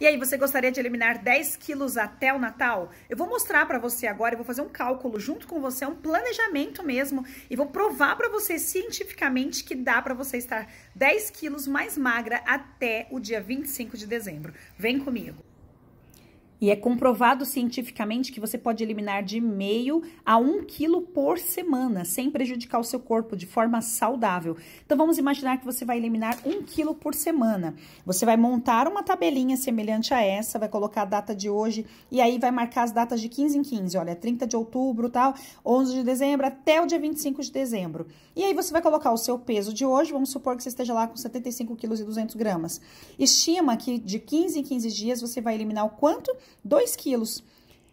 E aí, você gostaria de eliminar 10 quilos até o Natal? Eu vou mostrar para você agora, eu vou fazer um cálculo junto com você, é um planejamento mesmo, e vou provar para você cientificamente que dá para você estar 10 quilos mais magra até o dia 25 de dezembro. Vem comigo! E é comprovado cientificamente que você pode eliminar de meio a um quilo por semana, sem prejudicar o seu corpo, de forma saudável. Então, vamos imaginar que você vai eliminar um quilo por semana. Você vai montar uma tabelinha semelhante a essa, vai colocar a data de hoje e aí vai marcar as datas de 15 em 15. Olha, 30 de outubro, tal, 11 de dezembro, até o dia 25 de dezembro. E aí você vai colocar o seu peso de hoje, vamos supor que você esteja lá com 75 quilos e 200 gramas. Estima que de 15 em 15 dias você vai eliminar o quanto? 2 quilos.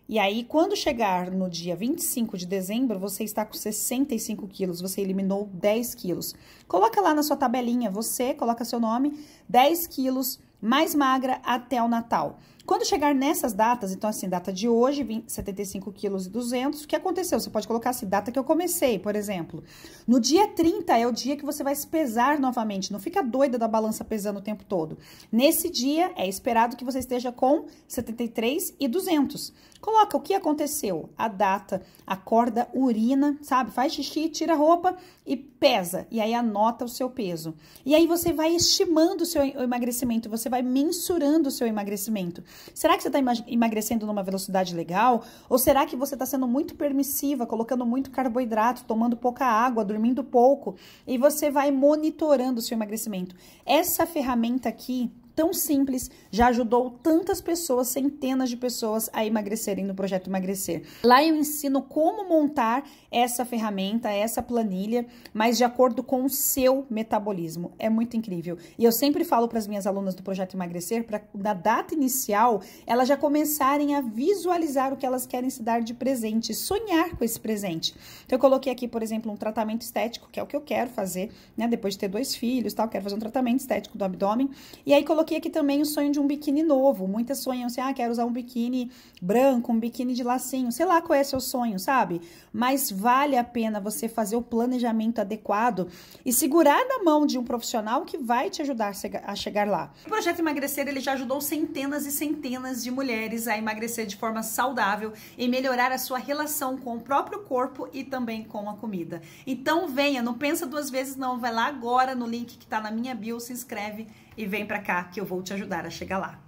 E aí, quando chegar no dia 25 de dezembro, você está com 65 quilos, você eliminou 10 quilos. Coloca lá na sua tabelinha, você coloca seu nome, 10 quilos mais magra até o Natal. Quando chegar nessas datas, então assim, data de hoje, 20, 75 quilos e 200, o que aconteceu? Você pode colocar assim, data que eu comecei, por exemplo. No dia 30 é o dia que você vai se pesar novamente, não fica doida da balança pesando o tempo todo. Nesse dia, é esperado que você esteja com 73 e 200. Coloca o que aconteceu, a data, acorda, urina, sabe? Faz xixi, tira a roupa e pesa. E aí anota o seu peso. E aí você vai estimando o seu emagrecimento, você vai mensurando o seu emagrecimento. Será que você está emagrecendo numa velocidade legal? Ou será que você está sendo muito permissiva, colocando muito carboidrato, tomando pouca água, dormindo pouco? E você vai monitorando o seu emagrecimento. Essa ferramenta aqui tão simples já ajudou tantas pessoas, centenas de pessoas a emagrecerem no projeto Emagrecer. Lá eu ensino como montar essa ferramenta, essa planilha, mas de acordo com o seu metabolismo. É muito incrível. E eu sempre falo para as minhas alunas do projeto Emagrecer para na data inicial elas já começarem a visualizar o que elas querem se dar de presente, sonhar com esse presente. Então eu coloquei aqui, por exemplo, um tratamento estético, que é o que eu quero fazer, né, depois de ter dois filhos, tal, quero fazer um tratamento estético do abdômen. E aí coloquei coloquei aqui também o sonho de um biquíni novo. Muitas sonham assim, ah, quero usar um biquíni branco, um biquíni de lacinho, sei lá qual é seu sonho, sabe? Mas vale a pena você fazer o planejamento adequado e segurar na mão de um profissional que vai te ajudar a chegar lá. O projeto Emagrecer, ele já ajudou centenas e centenas de mulheres a emagrecer de forma saudável e melhorar a sua relação com o próprio corpo e também com a comida. Então venha, não pensa duas vezes não, vai lá agora no link que tá na minha bio, se inscreve e vem para cá que eu vou te ajudar a chegar lá.